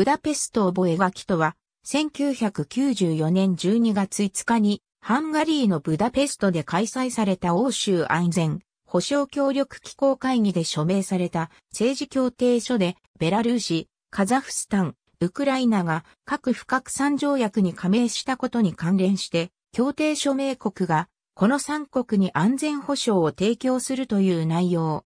ブダペスト覚書とは、1994年12月5日に、ハンガリーのブダペストで開催された欧州安全保障協力機構会議で署名された政治協定書で、ベラルーシ、カザフスタン、ウクライナが核不拡散条約に加盟したことに関連して、協定署名国が、この3国に安全保障を提供するという内容。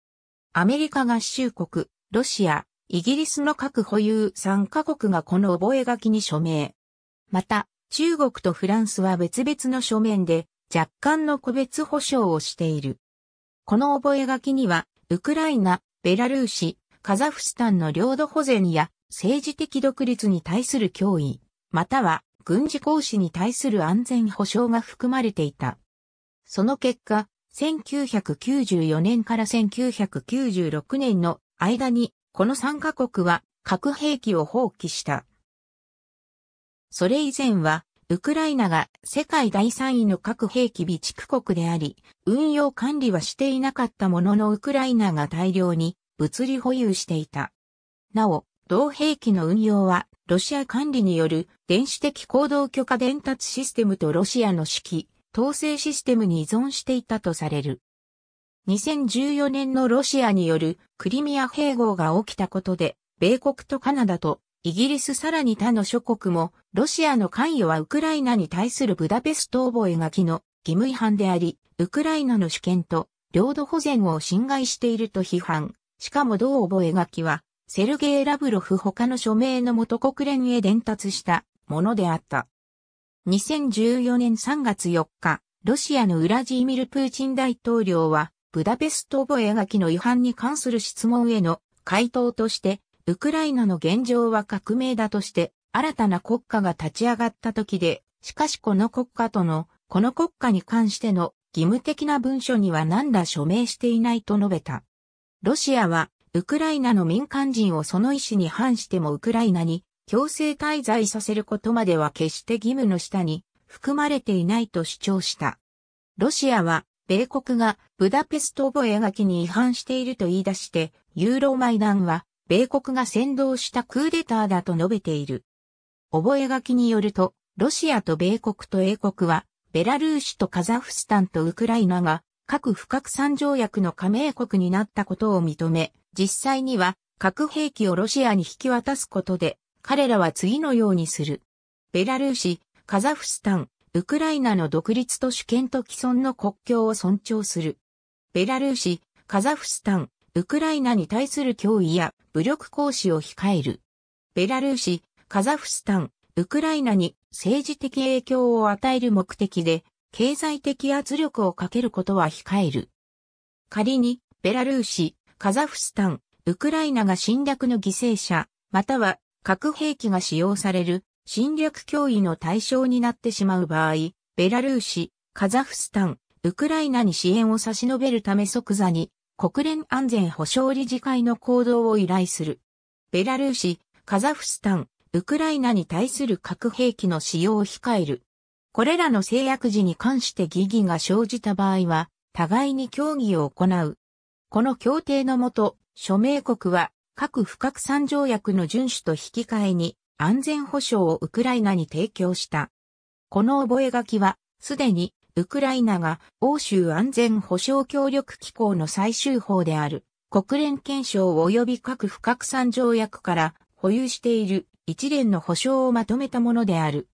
アメリカ合衆国、ロシア、イギリスの核保有3カ国がこの覚書に署名。また、中国とフランスは別々の書面で若干の個別保障をしている。この覚書には、ウクライナ、ベラルーシ、カザフスタンの領土保全や政治的独立に対する脅威、または軍事行使に対する安全保障が含まれていた。その結果、1994年から1996年の間にこの3カ国は核兵器を放棄した。それ以前は、ウクライナが世界第3位の核兵器備蓄国であり、運用管理はしていなかったもののウクライナが大量に物理保有していた。なお、同兵器の運用は、ロシア管理による電子的行動許可伝達システムとロシアの指揮、統制システムに依存していたとされる。2014年のロシアによるクリミア併合が起きたことで、米国とカナダとイギリスさらに他の諸国も、ロシアの関与はウクライナに対するブダペスト覚書の義務違反であり、ウクライナの主権と領土保全を侵害していると批判。しかも同覚書は、セルゲイ・ラブロフ他の署名の元国連へ伝達したものであった。2014年3月4日、ロシアのウラジーミル・プーチン大統領は、ブダペスト覚書の違反に関する質問への回答として、ウクライナの現状は革命だとして、新たな国家が立ち上がった時で、しかしこの国家との、この国家に関しての義務的な文書には何ら署名していないと述べた。ロシアは、ウクライナの民間人をその意思に反してもウクライナに強制滞在させることまでは決して義務の下に含まれていないと主張した。ロシアは米国がブダペスト覚書に違反していると言い出して、ユーロマイダンは、米国が先導したクーデターだと述べている。覚書によると、ロシアと米国と英国は、ベラルーシとカザフスタンとウクライナが、核不拡散条約の加盟国になったことを認め、実際には核兵器をロシアに引き渡すことで、彼らは次のようにする。ベラルーシ、カザフスタン、ウクライナの独立と主権と既存の国境を尊重する。ベラルーシ、カザフスタン、ウクライナに対する脅威や武力行使を控える。ベラルーシ、カザフスタン、ウクライナに政治的影響を与える目的で、経済的圧力をかけることは控える。仮に、ベラルーシ、カザフスタン、ウクライナが侵略の犠牲者、または核兵器が使用される侵略脅威の対象になってしまう場合、ベラルーシ、カザフスタン、ウクライナに支援を差し伸べるため即座に国連安全保障理事会の行動を依頼する。ベラルーシ、カザフスタン、ウクライナに対する核兵器の使用を控える。これらの制約時に関して疑義が生じた場合は、互いに協議を行う。この協定のもと、署名国は各不拡散条約の遵守と引き換えに、安全保障をウクライナに提供した。この覚書は、すでに、ウクライナが欧州安全保障協力機構の最終法である国連憲章及び各不拡散条約から保有している一連の保障をまとめたものである。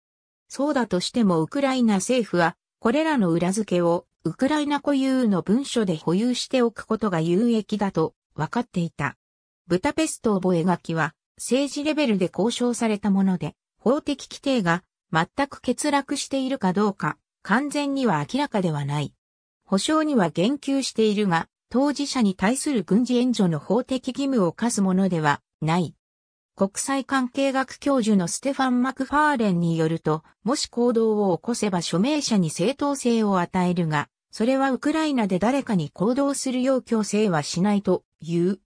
そうだとしてもウクライナ政府はこれらの裏付けをウクライナ固有の文書で保有しておくことが有益だと分かっていた。ブタペスト覚書は政治レベルで交渉されたもので、法的規定が全く欠落しているかどうか、完全には明らかではない。保障には言及しているが、当事者に対する軍事援助の法的義務を課すものではない。国際関係学教授のステファン・マクファーレンによると、もし行動を起こせば署名者に正当性を与えるが、それはウクライナで誰かに行動するよう強制はしないという。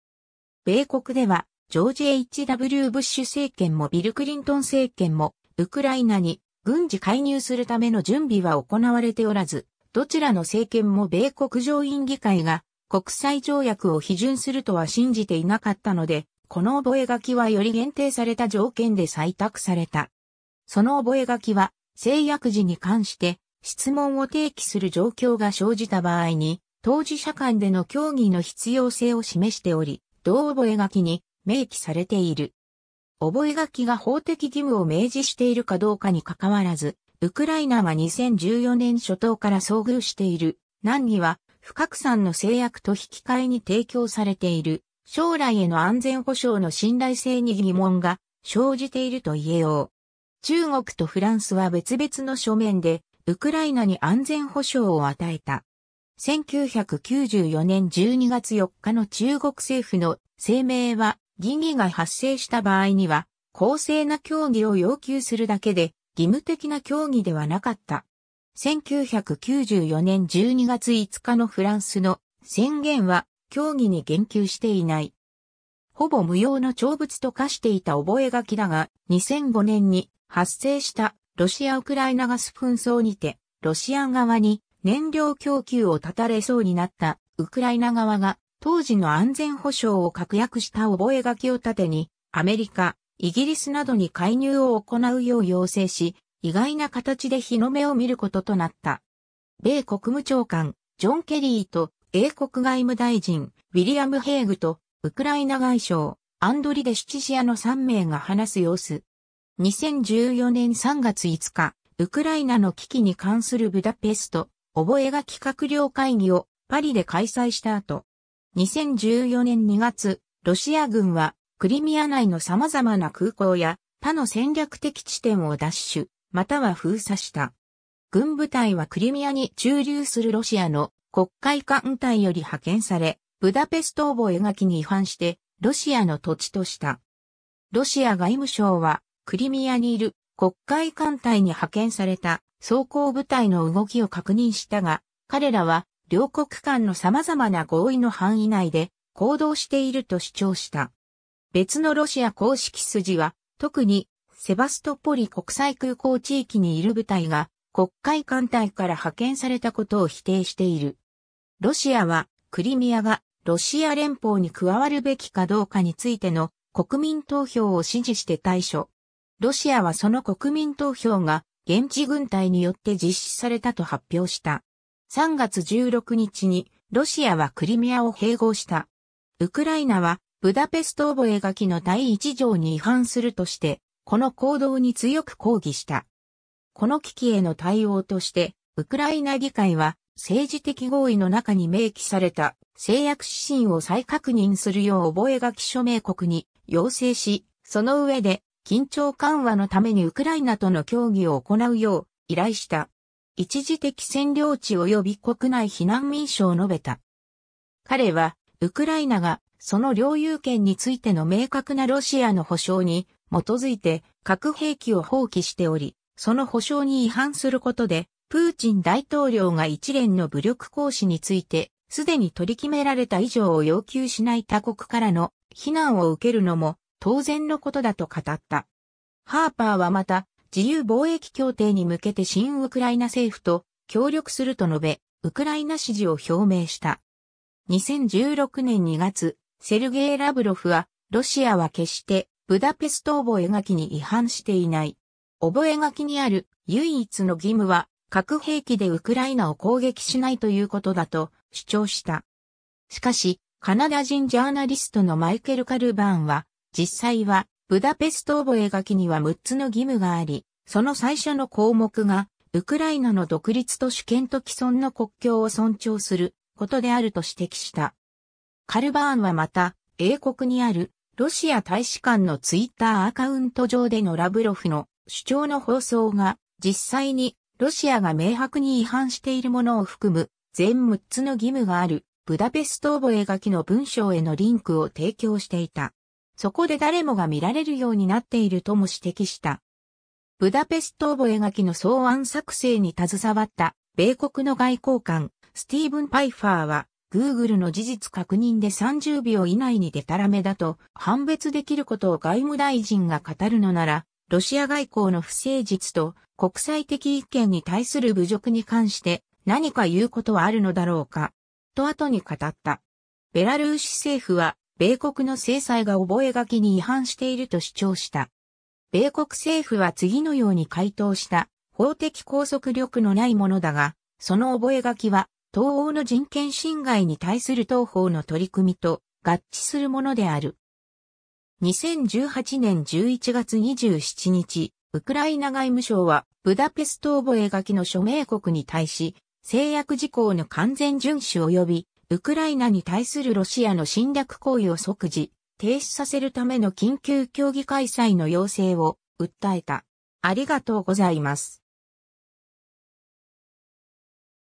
米国ではジョージ・ H.W. ブッシュ政権もビル・クリントン政権も、ウクライナに軍事介入するための準備は行われておらず、どちらの政権も米国上院議会が国際条約を批准するとは信じていなかったので、この覚書はより限定された条件で採択された。その覚書は、制約時に関して質問を提起する状況が生じた場合に、当事者間での協議の必要性を示しており、同覚書に明記されている。覚書が法的義務を明示しているかどうかに関わらず、ウクライナは2014年初頭から遭遇している難には不拡散の制約と引き換えに提供されている将来への安全保障の信頼性に疑問が生じていると言えよう。中国とフランスは別々の書面でウクライナに安全保障を与えた。1994年12月4日の中国政府の声明は疑義が発生した場合には、公正な協議を要求するだけで、義務的な協議ではなかった。1994年12月5日のフランスの宣言は、協議に言及していない。ほぼ無用の長物と化していた覚書だが、2005年に発生したロシア・ウクライナガス紛争にて、ロシア側に燃料供給を断たれそうになったウクライナ側が当時の安全保障を確約した覚書を盾に、アメリカ、イギリスなどに介入を行うよう要請し、意外な形で日の目を見ることとなった。米国務長官、ジョン・ケリーと、英国外務大臣、ウィリアム・ヘイグと、ウクライナ外相、アンドリデ・シュチシアの3名が話す様子。2014年3月5日、ウクライナの危機に関するブダペスト、覚書閣僚会議をパリで開催した後、2014年2月、ロシア軍はクリミア内の様々な空港や他の戦略的地点を奪取、または封鎖した。軍部隊はクリミアに駐留するロシアの国会艦隊より派遣され、ブダペスト覚書に違反して、ロシアの土地とした。ロシア外務省は、クリミアにいる国会艦隊に派遣された装甲部隊の動きを確認したが、彼らは両国間の様々な合意の範囲内で行動していると主張した。別のロシア公式筋は、特にセバストポリ国際空港地域にいる部隊が国会艦隊から派遣されたことを否定している。ロシアはクリミアがロシア連邦に加わるべきかどうかについての国民投票を支持して対処。ロシアはその国民投票が現地軍隊によって実施されたと発表した。3月16日にロシアはクリミアを併合した。ウクライナはブダペスト覚書の第一条に違反するとして、この行動に強く抗議した。この危機への対応として、ウクライナ議会は政治的合意の中に明記された制約指針を再確認するよう覚書署名国に要請し、その上で緊張緩和のためにウクライナとの協議を行うよう依頼した。一時的占領地及び国内避難民書を述べた。彼は、ウクライナがその領有権についての明確なロシアの保障に基づいて核兵器を放棄しており、その保障に違反することで、プーチン大統領が一連の武力行使について、すでに取り決められた以上を要求しない他国からの非難を受けるのも当然のことだと語った。ハーパーはまた、自由貿易協定に向けて新ウクライナ政府と協力すると述べ、ウクライナ支持を表明した。2016年2月、セルゲイ・ラブロフは、ロシアは決してブダペスト覚書に違反していない。覚書にある唯一の義務は核兵器でウクライナを攻撃しないということだと主張した。しかし、カナダ人ジャーナリストのマイケル・カルバーンは、実際はブダペスト覚書には6つの義務があり、その最初の項目が、ウクライナの独立と主権と既存の国境を尊重することであると指摘した。カルバーンはまた、英国にあるロシア大使館のツイッターアカウント上でのラブロフの主張の放送が実際にロシアが明白に違反しているものを含む全6つの義務があるブダペスト覚書の文章へのリンクを提供していた。そこで誰もが見られるようになっているとも指摘した。ブダペスト覚書の草案作成に携わった米国の外交官スティーブン・パイファーは Google の事実確認で30秒以内にデタラメだと判別できることを外務大臣が語るのならロシア外交の不誠実と国際的意見に対する侮辱に関して何か言うことはあるのだろうかと後に語った。ベラルーシ政府は米国の制裁が覚書に違反していると主張した。米国政府は次のように回答した。法的拘束力のないものだが、その覚書は、東欧の人権侵害に対する東方の取り組みと合致するものである。2018年11月27日、ウクライナ外務省は、ブダペスト覚書の署名国に対し、制約事項の完全遵守及びウクライナに対するロシアの侵略行為を即時、停止させるための緊急協議開催の要請を訴えた。ありがとうございます。